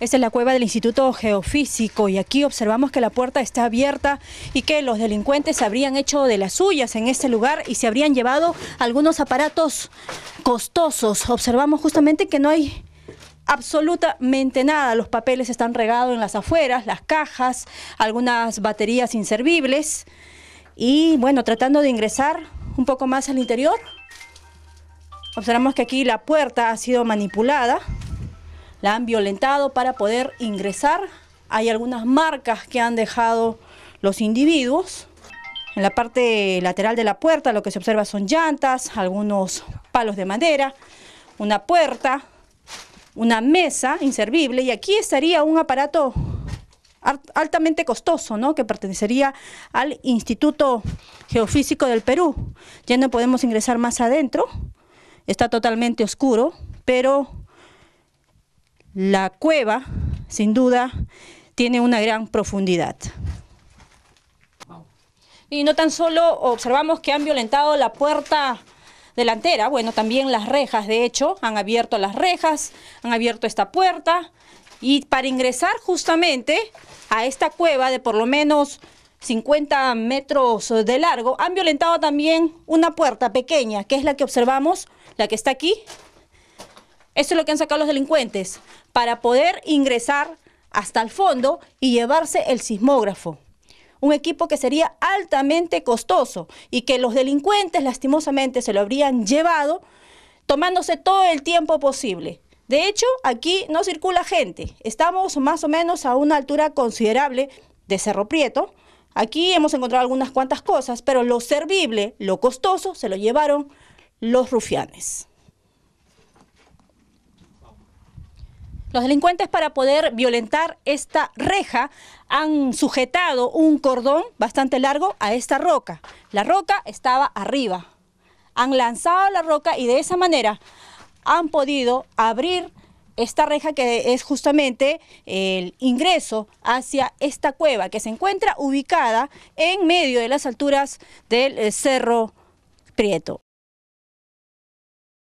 Esta es la cueva del Instituto Geofísico y aquí observamos que la puerta está abierta y que los delincuentes habrían hecho de las suyas en este lugar y se habrían llevado algunos aparatos costosos. Observamos justamente que no hay absolutamente nada. Los papeles están regados en las afueras, las cajas, algunas baterías inservibles. Y bueno, tratando de ingresar un poco más al interior, observamos que aquí la puerta ha sido manipulada la han violentado para poder ingresar. Hay algunas marcas que han dejado los individuos. En la parte lateral de la puerta lo que se observa son llantas, algunos palos de madera, una puerta, una mesa inservible y aquí estaría un aparato altamente costoso, ¿no? que pertenecería al Instituto Geofísico del Perú. Ya no podemos ingresar más adentro, está totalmente oscuro, pero la cueva, sin duda, tiene una gran profundidad. Y no tan solo observamos que han violentado la puerta delantera, bueno, también las rejas, de hecho, han abierto las rejas, han abierto esta puerta, y para ingresar justamente a esta cueva de por lo menos 50 metros de largo, han violentado también una puerta pequeña, que es la que observamos, la que está aquí, eso es lo que han sacado los delincuentes, para poder ingresar hasta el fondo y llevarse el sismógrafo. Un equipo que sería altamente costoso y que los delincuentes lastimosamente se lo habrían llevado tomándose todo el tiempo posible. De hecho, aquí no circula gente. Estamos más o menos a una altura considerable de Cerro Prieto. Aquí hemos encontrado algunas cuantas cosas, pero lo servible, lo costoso, se lo llevaron los rufianes. Los delincuentes para poder violentar esta reja han sujetado un cordón bastante largo a esta roca. La roca estaba arriba. Han lanzado la roca y de esa manera han podido abrir esta reja que es justamente el ingreso hacia esta cueva que se encuentra ubicada en medio de las alturas del eh, Cerro Prieto.